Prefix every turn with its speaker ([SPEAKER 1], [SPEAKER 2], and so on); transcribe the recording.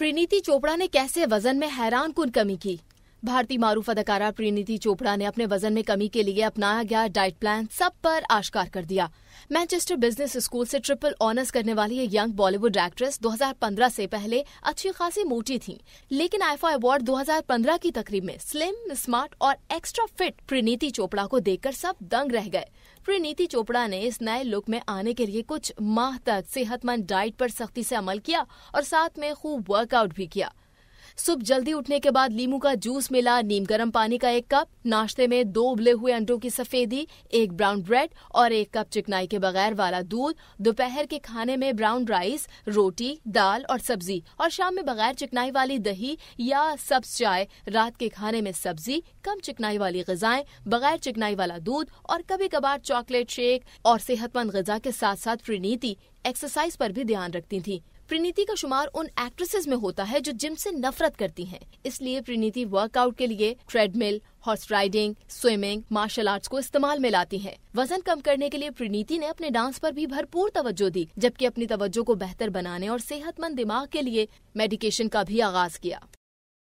[SPEAKER 1] प्रीनीति चोपड़ा ने कैसे वजन में हैरान कुन कमी की भारतीय मारूफ अदाकारा प्रीनिधि चोपड़ा ने अपने वजन में कमी के लिए अपनाया गया डाइट प्लान सब पर आश्कार कर दिया मैनचेस्टर बिजनेस स्कूल से ट्रिपल ऑनर्स करने वाली एक यंग बॉलीवुड एक्ट्रेस 2015 से पहले अच्छी खासी मोटी थी लेकिन आईफा अवार्ड 2015 की तकरीब में स्लिम स्मार्ट और एक्स्ट्रा फिट प्रीनीति चोपड़ा को देखकर सब दंग रह गए प्रीनीति चोपड़ा ने इस नए लुक में आने के लिए कुछ माह तक सेहतमंद डाइट पर सख्ती से अमल किया और साथ में खूब वर्कआउट भी किया सुबह जल्दी उठने के बाद लीमू का जूस मिला नीम गर्म पानी का एक कप नाश्ते में दो उबले हुए अंडों की सफेदी एक ब्राउन ब्रेड और एक कप चिकनाई के बगैर वाला दूध दोपहर के खाने में ब्राउन राइस रोटी दाल और सब्जी और शाम में बगैर चिकनाई वाली दही या सब्ज चाय रात के खाने में सब्जी कम चिकनाई वाली गजाएं बगैर चिकनाई वाला दूध और कभी कभार चॉकलेट शेक और सेहतमंद गजा के साथ साथ प्रीनीति एक्सरसाइज पर भी ध्यान रखती थी प्रीनीति का शुमार उन एक्ट्रेसेस में होता है जो जिम से नफरत करती हैं। इसलिए प्रीनीति वर्कआउट के लिए treadmill horse riding swimming martial arts को इस्तेमाल में लाती है वजन कम करने के लिए प्रीनीति ने अपने डांस पर भी भरपूर तवज्जो दी जबकि अपनी तवज्जो को बेहतर बनाने और सेहतमंद दिमाग के लिए मेडिकेशन का भी आगाज किया